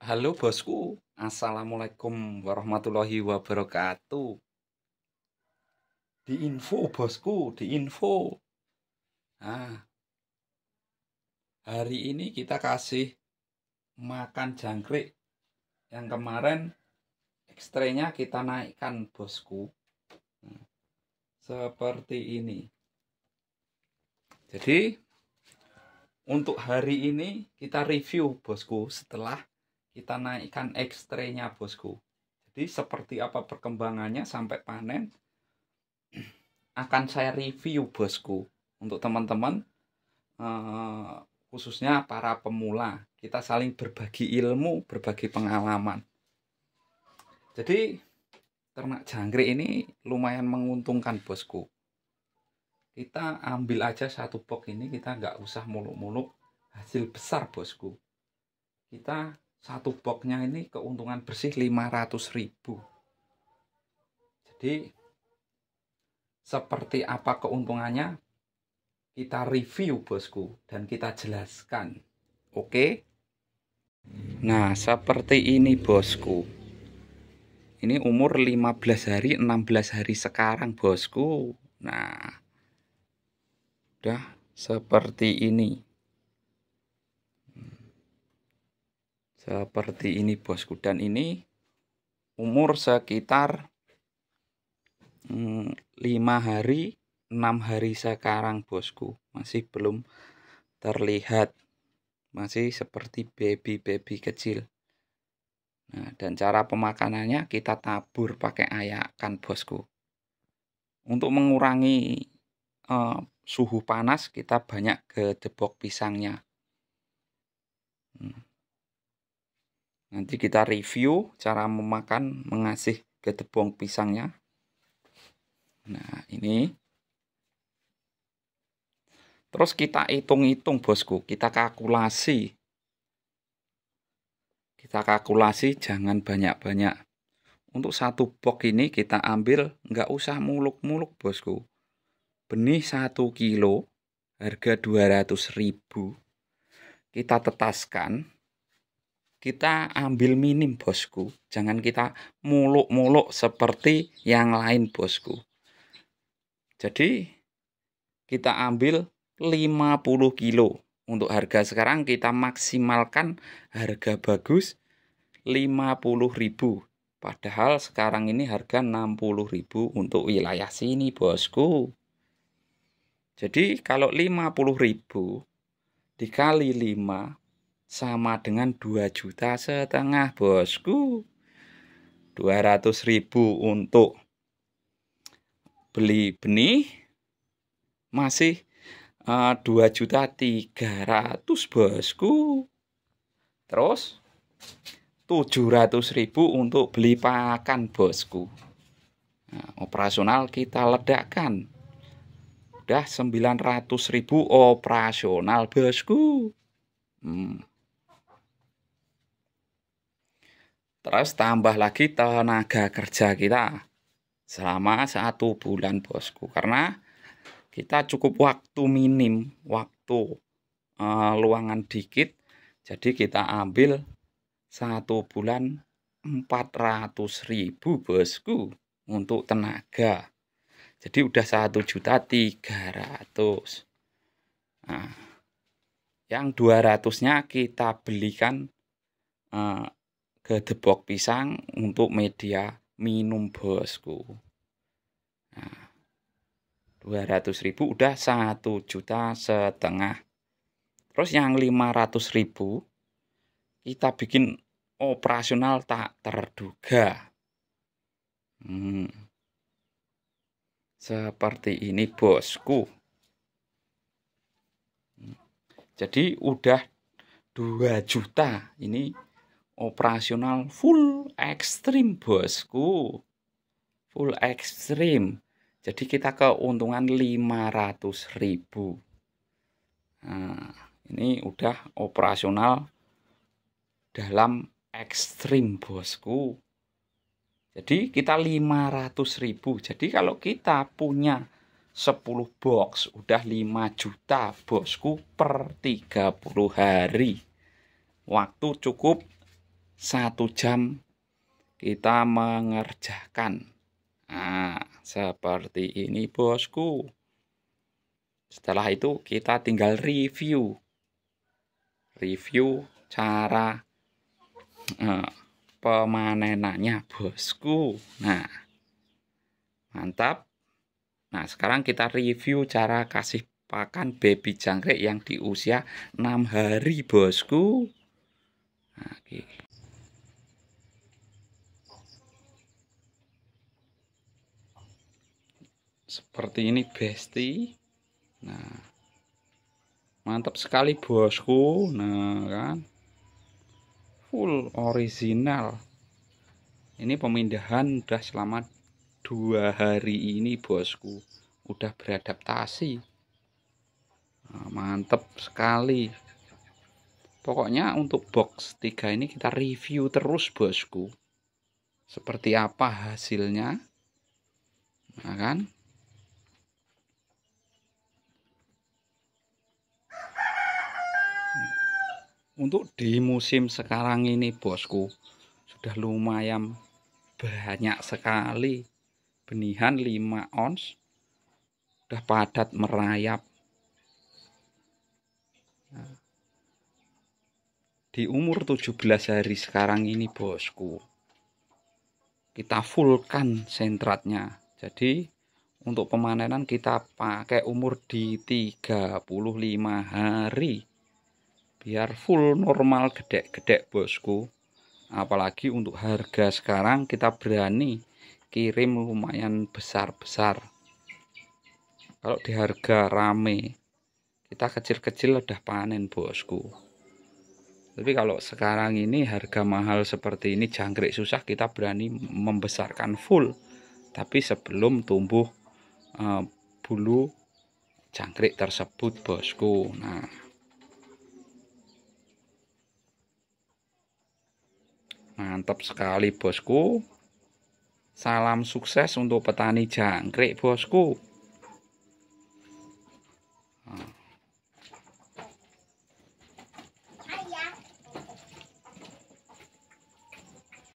Halo bosku, Assalamualaikum warahmatullahi wabarakatuh Di info bosku, di info Nah, hari ini kita kasih makan jangkrik Yang kemarin ekstrenya kita naikkan bosku nah, Seperti ini Jadi, untuk hari ini kita review bosku setelah kita naikkan ekstrenya bosku jadi seperti apa perkembangannya sampai panen akan saya review bosku untuk teman-teman eh, khususnya para pemula kita saling berbagi ilmu berbagi pengalaman jadi ternak jangkrik ini lumayan menguntungkan bosku kita ambil aja satu box ini kita nggak usah muluk-muluk hasil besar bosku kita satu boxnya ini keuntungan bersih ribu. jadi seperti apa keuntungannya kita review bosku dan kita jelaskan oke nah seperti ini bosku ini umur 15 hari 16 hari sekarang bosku nah udah seperti ini seperti ini bosku dan ini umur sekitar hmm, hari enam hari sekarang bosku masih belum terlihat masih seperti baby-baby kecil nah, dan cara pemakanannya kita tabur pakai ayakan bosku untuk mengurangi uh, suhu panas kita banyak gedebok pisangnya hmm. Nanti kita review cara memakan mengasih gedebong pisangnya. Nah, ini. Terus kita hitung-hitung, Bosku. Kita kalkulasi. Kita kalkulasi jangan banyak-banyak. Untuk satu box ini kita ambil nggak usah muluk-muluk, Bosku. Benih 1 kilo harga 200.000. Kita tetaskan kita ambil minim bosku jangan kita muluk-muluk seperti yang lain bosku jadi kita ambil 50 kilo untuk harga sekarang kita maksimalkan harga bagus 50 ribu padahal sekarang ini harga 60 ribu untuk wilayah sini bosku jadi kalau 50 ribu dikali 5 sama dengan 2 juta setengah bosku 200 ribu untuk beli benih masih uh, eh, 2 juta 300 bosku terus 700 ribu untuk beli pakan bosku nah, operasional kita ledakan udah 900 ribu operasional bosku hmm. Terus tambah lagi tenaga kerja kita selama satu bulan bosku karena kita cukup waktu minim waktu e, luangan dikit jadi kita ambil satu bulan empat ratus ribu bosku untuk tenaga jadi udah satu juta tiga ratus nah, yang dua ratusnya kita belikan e, gedebok pisang untuk media minum bosku. Nah, 200 ribu udah satu juta setengah. Terus yang 500 ribu kita bikin operasional tak terduga. Hmm. Seperti ini bosku. Hmm. Jadi udah 2 juta ini operasional full ekstrim bosku full ekstrim jadi kita keuntungan 500 ribu nah, ini udah operasional dalam ekstrim bosku jadi kita 500 ribu jadi kalau kita punya 10 box udah 5 juta bosku per 30 hari waktu cukup satu jam kita mengerjakan. Nah, seperti ini bosku. Setelah itu kita tinggal review. Review cara eh, pemanenannya bosku. Nah, mantap. Nah, sekarang kita review cara kasih pakan baby jangkrik yang di usia 6 hari bosku. Nah, okay. seperti ini besti nah mantap sekali bosku nah kan full original ini pemindahan udah selama dua hari ini bosku udah beradaptasi nah, mantep sekali pokoknya untuk box 3 ini kita review terus bosku seperti apa hasilnya nah kan untuk di musim sekarang ini bosku sudah lumayan banyak sekali benihan 5 ons sudah padat merayap nah, di umur 17 hari sekarang ini bosku kita fullkan sentratnya jadi untuk pemanenan kita pakai umur di 35 hari biar full normal gede-gede bosku apalagi untuk harga sekarang kita berani kirim lumayan besar-besar kalau di harga rame kita kecil-kecil udah panen bosku tapi kalau sekarang ini harga mahal seperti ini jangkrik susah kita berani membesarkan full tapi sebelum tumbuh uh, bulu jangkrik tersebut bosku nah Mantap sekali bosku. Salam sukses untuk petani jangkrik bosku.